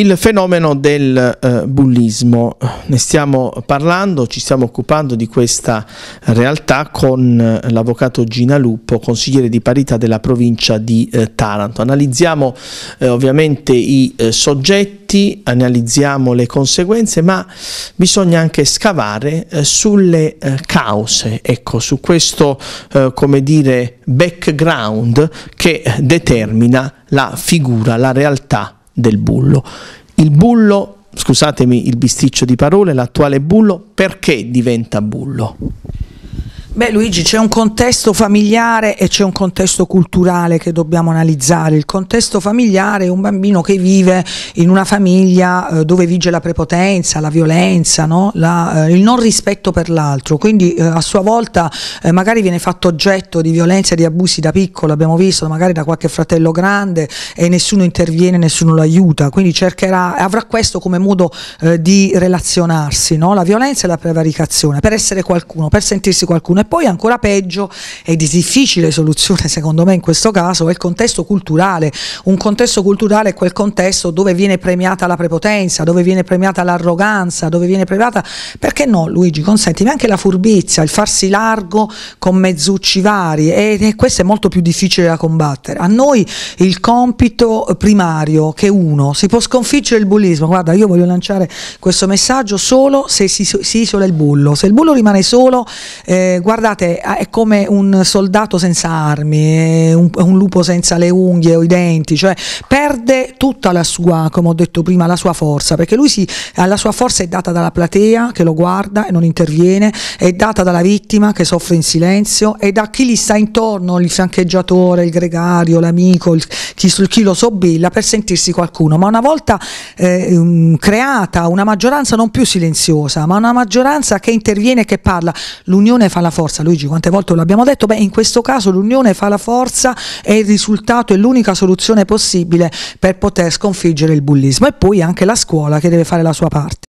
il fenomeno del eh, bullismo. Ne stiamo parlando, ci stiamo occupando di questa realtà con eh, l'avvocato Gina Luppo, consigliere di parità della provincia di eh, Taranto. Analizziamo eh, ovviamente i eh, soggetti, analizziamo le conseguenze, ma bisogna anche scavare sulle cause, ecco, su questo come dire background che determina la figura, la realtà del bullo. Il bullo, scusatemi il bisticcio di parole, l'attuale bullo, perché diventa bullo? Beh Luigi, c'è un contesto familiare e c'è un contesto culturale che dobbiamo analizzare. Il contesto familiare è un bambino che vive in una famiglia eh, dove vige la prepotenza, la violenza, no? la, eh, il non rispetto per l'altro, quindi eh, a sua volta eh, magari viene fatto oggetto di violenza e di abusi da piccolo, abbiamo visto magari da qualche fratello grande e nessuno interviene, nessuno lo aiuta, quindi cercherà, avrà questo come modo eh, di relazionarsi, no? la violenza e la prevaricazione, per essere qualcuno, per sentirsi qualcuno poi ancora peggio e di difficile soluzione secondo me in questo caso è il contesto culturale, un contesto culturale è quel contesto dove viene premiata la prepotenza, dove viene premiata l'arroganza, dove viene premiata, perché no Luigi, consentimi anche la furbizia, il farsi largo con mezzucci vari e, e questo è molto più difficile da combattere. A noi il compito primario che uno, si può sconfiggere il bullismo, guarda io voglio lanciare questo messaggio solo se si, si isola il bullo, se il bullo rimane solo, eh, guarda guardate, è come un soldato senza armi, un, un, lupo senza le unghie o i denti, cioè perde tutta la sua, come ho detto prima, la sua forza, perché lui si, eh, la sua forza è data dalla platea che lo guarda e non interviene, è data dalla vittima che soffre in silenzio e da chi gli sta intorno, il fiancheggiatore, il gregario, l'amico, il, chi, chi, lo sobbilla per sentirsi qualcuno, ma una volta eh, um, creata una maggioranza non più silenziosa, ma una maggioranza che interviene e che parla, l'unione fa la forza forza, Luigi, quante volte lo abbiamo detto? Beh, in questo caso l'unione fa la forza e il risultato è l'unica soluzione possibile per poter sconfiggere il bullismo e poi anche la scuola che deve fare la sua parte.